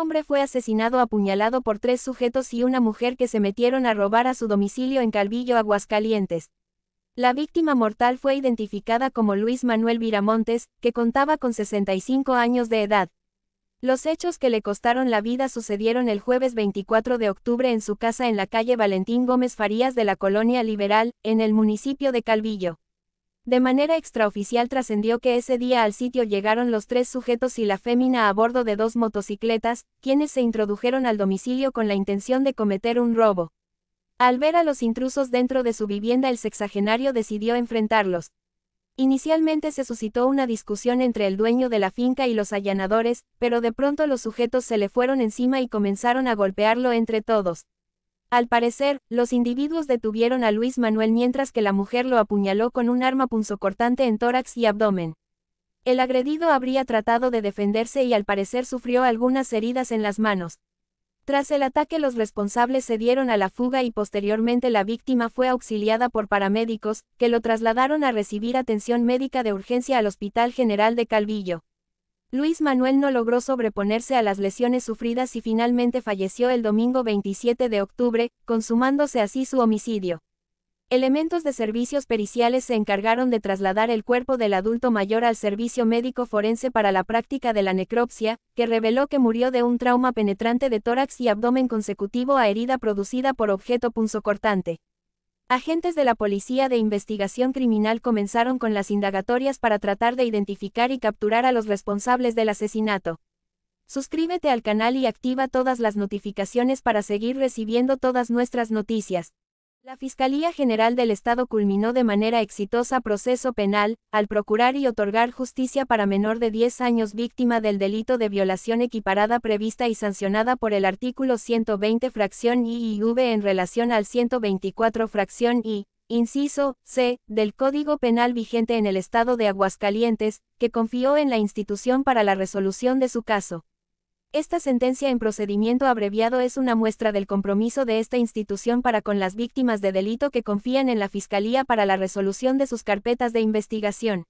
hombre fue asesinado apuñalado por tres sujetos y una mujer que se metieron a robar a su domicilio en Calvillo, Aguascalientes. La víctima mortal fue identificada como Luis Manuel Viramontes, que contaba con 65 años de edad. Los hechos que le costaron la vida sucedieron el jueves 24 de octubre en su casa en la calle Valentín Gómez Farías de la Colonia Liberal, en el municipio de Calvillo. De manera extraoficial trascendió que ese día al sitio llegaron los tres sujetos y la fémina a bordo de dos motocicletas, quienes se introdujeron al domicilio con la intención de cometer un robo. Al ver a los intrusos dentro de su vivienda el sexagenario decidió enfrentarlos. Inicialmente se suscitó una discusión entre el dueño de la finca y los allanadores, pero de pronto los sujetos se le fueron encima y comenzaron a golpearlo entre todos. Al parecer, los individuos detuvieron a Luis Manuel mientras que la mujer lo apuñaló con un arma punzocortante en tórax y abdomen. El agredido habría tratado de defenderse y al parecer sufrió algunas heridas en las manos. Tras el ataque los responsables se dieron a la fuga y posteriormente la víctima fue auxiliada por paramédicos, que lo trasladaron a recibir atención médica de urgencia al Hospital General de Calvillo. Luis Manuel no logró sobreponerse a las lesiones sufridas y finalmente falleció el domingo 27 de octubre, consumándose así su homicidio. Elementos de servicios periciales se encargaron de trasladar el cuerpo del adulto mayor al servicio médico forense para la práctica de la necropsia, que reveló que murió de un trauma penetrante de tórax y abdomen consecutivo a herida producida por objeto punzocortante. Agentes de la Policía de Investigación Criminal comenzaron con las indagatorias para tratar de identificar y capturar a los responsables del asesinato. Suscríbete al canal y activa todas las notificaciones para seguir recibiendo todas nuestras noticias. La Fiscalía General del Estado culminó de manera exitosa proceso penal, al procurar y otorgar justicia para menor de 10 años víctima del delito de violación equiparada prevista y sancionada por el artículo 120 fracción I y V en relación al 124 fracción I, inciso C, del Código Penal vigente en el Estado de Aguascalientes, que confió en la institución para la resolución de su caso. Esta sentencia en procedimiento abreviado es una muestra del compromiso de esta institución para con las víctimas de delito que confían en la Fiscalía para la resolución de sus carpetas de investigación.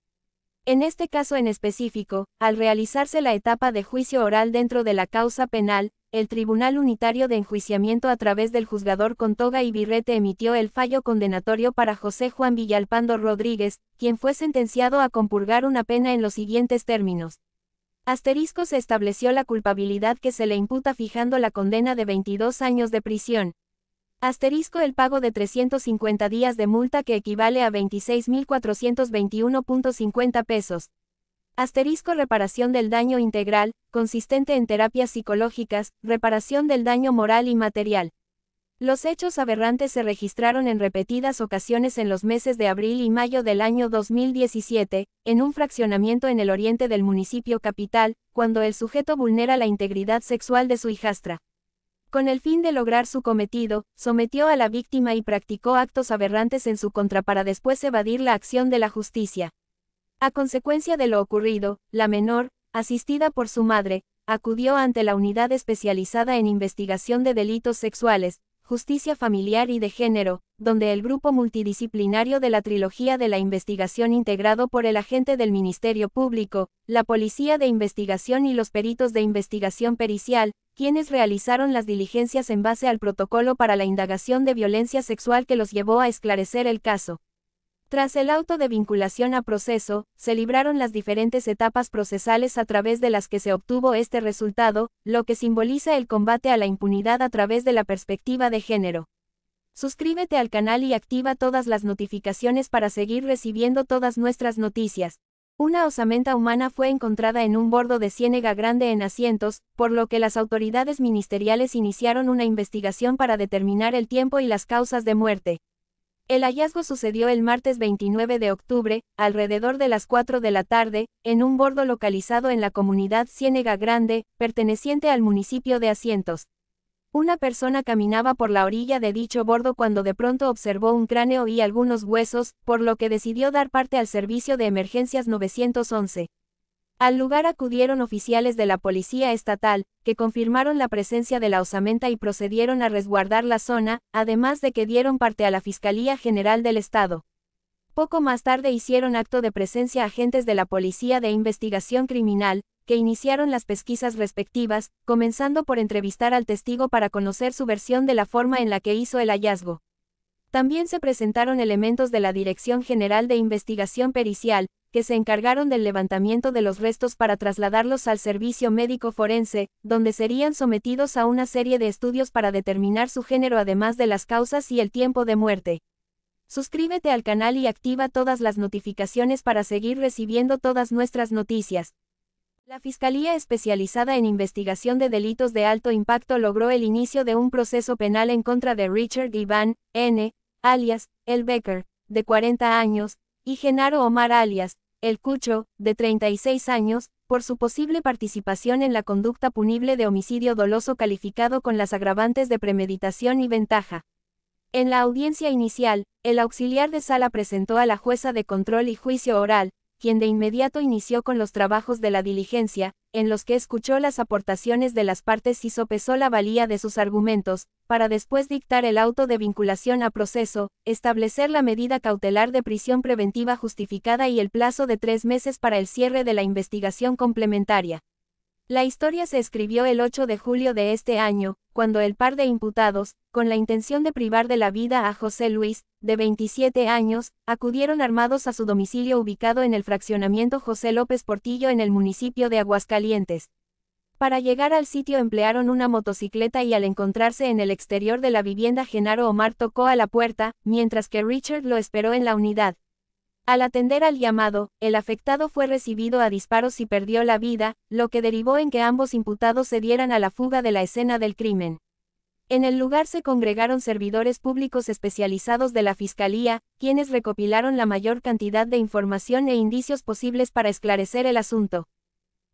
En este caso en específico, al realizarse la etapa de juicio oral dentro de la causa penal, el Tribunal Unitario de Enjuiciamiento a través del juzgador con toga y birrete emitió el fallo condenatorio para José Juan Villalpando Rodríguez, quien fue sentenciado a compurgar una pena en los siguientes términos Asterisco se estableció la culpabilidad que se le imputa fijando la condena de 22 años de prisión. Asterisco el pago de 350 días de multa que equivale a 26.421.50 pesos. Asterisco reparación del daño integral, consistente en terapias psicológicas, reparación del daño moral y material. Los hechos aberrantes se registraron en repetidas ocasiones en los meses de abril y mayo del año 2017, en un fraccionamiento en el oriente del municipio capital, cuando el sujeto vulnera la integridad sexual de su hijastra. Con el fin de lograr su cometido, sometió a la víctima y practicó actos aberrantes en su contra para después evadir la acción de la justicia. A consecuencia de lo ocurrido, la menor, asistida por su madre, acudió ante la Unidad Especializada en Investigación de Delitos Sexuales, Justicia Familiar y de Género, donde el grupo multidisciplinario de la Trilogía de la Investigación integrado por el agente del Ministerio Público, la Policía de Investigación y los peritos de investigación pericial, quienes realizaron las diligencias en base al protocolo para la indagación de violencia sexual que los llevó a esclarecer el caso. Tras el auto de vinculación a proceso, se libraron las diferentes etapas procesales a través de las que se obtuvo este resultado, lo que simboliza el combate a la impunidad a través de la perspectiva de género. Suscríbete al canal y activa todas las notificaciones para seguir recibiendo todas nuestras noticias. Una osamenta humana fue encontrada en un bordo de ciénega grande en asientos, por lo que las autoridades ministeriales iniciaron una investigación para determinar el tiempo y las causas de muerte. El hallazgo sucedió el martes 29 de octubre, alrededor de las 4 de la tarde, en un bordo localizado en la comunidad Ciénega Grande, perteneciente al municipio de Asientos. Una persona caminaba por la orilla de dicho bordo cuando de pronto observó un cráneo y algunos huesos, por lo que decidió dar parte al servicio de emergencias 911. Al lugar acudieron oficiales de la Policía Estatal, que confirmaron la presencia de la osamenta y procedieron a resguardar la zona, además de que dieron parte a la Fiscalía General del Estado. Poco más tarde hicieron acto de presencia agentes de la Policía de Investigación Criminal, que iniciaron las pesquisas respectivas, comenzando por entrevistar al testigo para conocer su versión de la forma en la que hizo el hallazgo. También se presentaron elementos de la Dirección General de Investigación Pericial, que se encargaron del levantamiento de los restos para trasladarlos al servicio médico forense, donde serían sometidos a una serie de estudios para determinar su género además de las causas y el tiempo de muerte. Suscríbete al canal y activa todas las notificaciones para seguir recibiendo todas nuestras noticias. La Fiscalía Especializada en Investigación de Delitos de Alto Impacto logró el inicio de un proceso penal en contra de Richard Ivan, N., alias, El Becker, de 40 años, y Genaro Omar alias, El Cucho, de 36 años, por su posible participación en la conducta punible de homicidio doloso calificado con las agravantes de premeditación y ventaja. En la audiencia inicial, el auxiliar de sala presentó a la jueza de control y juicio oral, quien de inmediato inició con los trabajos de la diligencia, en los que escuchó las aportaciones de las partes y sopesó la valía de sus argumentos, para después dictar el auto de vinculación a proceso, establecer la medida cautelar de prisión preventiva justificada y el plazo de tres meses para el cierre de la investigación complementaria. La historia se escribió el 8 de julio de este año, cuando el par de imputados, con la intención de privar de la vida a José Luis, de 27 años, acudieron armados a su domicilio ubicado en el fraccionamiento José López Portillo en el municipio de Aguascalientes. Para llegar al sitio emplearon una motocicleta y al encontrarse en el exterior de la vivienda Genaro Omar tocó a la puerta, mientras que Richard lo esperó en la unidad, al atender al llamado, el afectado fue recibido a disparos y perdió la vida, lo que derivó en que ambos imputados se dieran a la fuga de la escena del crimen. En el lugar se congregaron servidores públicos especializados de la Fiscalía, quienes recopilaron la mayor cantidad de información e indicios posibles para esclarecer el asunto.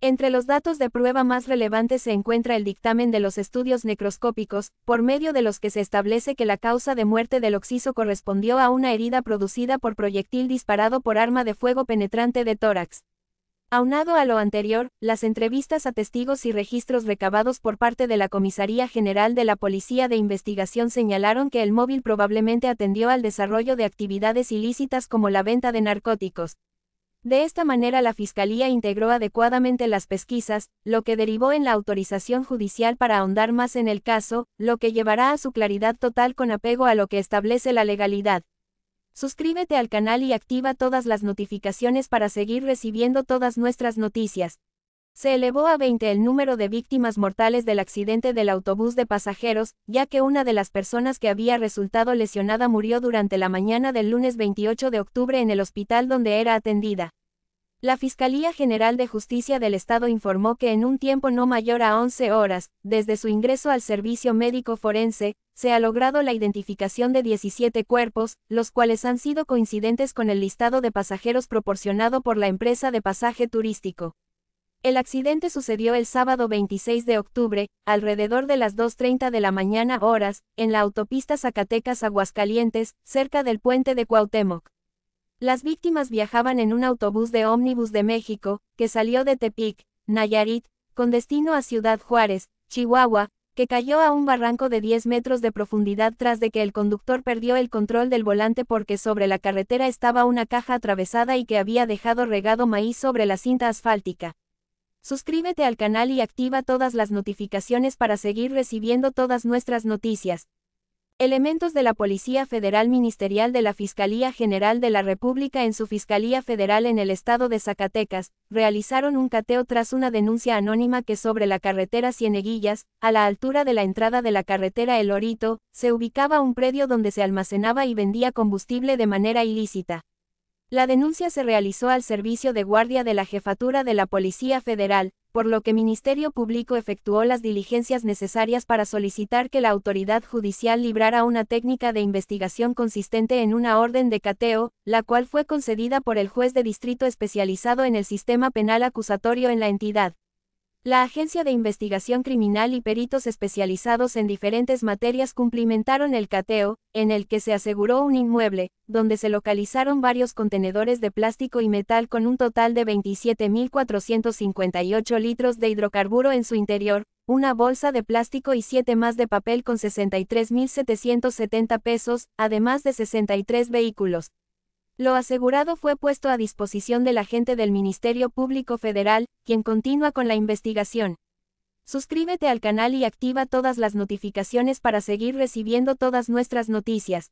Entre los datos de prueba más relevantes se encuentra el dictamen de los estudios necroscópicos, por medio de los que se establece que la causa de muerte del occiso correspondió a una herida producida por proyectil disparado por arma de fuego penetrante de tórax. Aunado a lo anterior, las entrevistas a testigos y registros recabados por parte de la Comisaría General de la Policía de Investigación señalaron que el móvil probablemente atendió al desarrollo de actividades ilícitas como la venta de narcóticos, de esta manera la Fiscalía integró adecuadamente las pesquisas, lo que derivó en la autorización judicial para ahondar más en el caso, lo que llevará a su claridad total con apego a lo que establece la legalidad. Suscríbete al canal y activa todas las notificaciones para seguir recibiendo todas nuestras noticias. Se elevó a 20 el número de víctimas mortales del accidente del autobús de pasajeros, ya que una de las personas que había resultado lesionada murió durante la mañana del lunes 28 de octubre en el hospital donde era atendida. La Fiscalía General de Justicia del Estado informó que en un tiempo no mayor a 11 horas, desde su ingreso al servicio médico forense, se ha logrado la identificación de 17 cuerpos, los cuales han sido coincidentes con el listado de pasajeros proporcionado por la empresa de pasaje turístico. El accidente sucedió el sábado 26 de octubre, alrededor de las 2.30 de la mañana horas, en la autopista Zacatecas Aguascalientes, cerca del puente de Cuauhtémoc. Las víctimas viajaban en un autobús de ómnibus de México, que salió de Tepic, Nayarit, con destino a Ciudad Juárez, Chihuahua, que cayó a un barranco de 10 metros de profundidad tras de que el conductor perdió el control del volante porque sobre la carretera estaba una caja atravesada y que había dejado regado maíz sobre la cinta asfáltica. Suscríbete al canal y activa todas las notificaciones para seguir recibiendo todas nuestras noticias. Elementos de la Policía Federal Ministerial de la Fiscalía General de la República en su Fiscalía Federal en el estado de Zacatecas, realizaron un cateo tras una denuncia anónima que sobre la carretera Cieneguillas, a la altura de la entrada de la carretera El Orito, se ubicaba un predio donde se almacenaba y vendía combustible de manera ilícita. La denuncia se realizó al servicio de guardia de la jefatura de la Policía Federal, por lo que Ministerio Público efectuó las diligencias necesarias para solicitar que la autoridad judicial librara una técnica de investigación consistente en una orden de cateo, la cual fue concedida por el juez de distrito especializado en el sistema penal acusatorio en la entidad. La Agencia de Investigación Criminal y peritos especializados en diferentes materias cumplimentaron el cateo, en el que se aseguró un inmueble, donde se localizaron varios contenedores de plástico y metal con un total de 27.458 litros de hidrocarburo en su interior, una bolsa de plástico y siete más de papel con 63.770 pesos, además de 63 vehículos, lo asegurado fue puesto a disposición del agente del Ministerio Público Federal, quien continúa con la investigación. Suscríbete al canal y activa todas las notificaciones para seguir recibiendo todas nuestras noticias.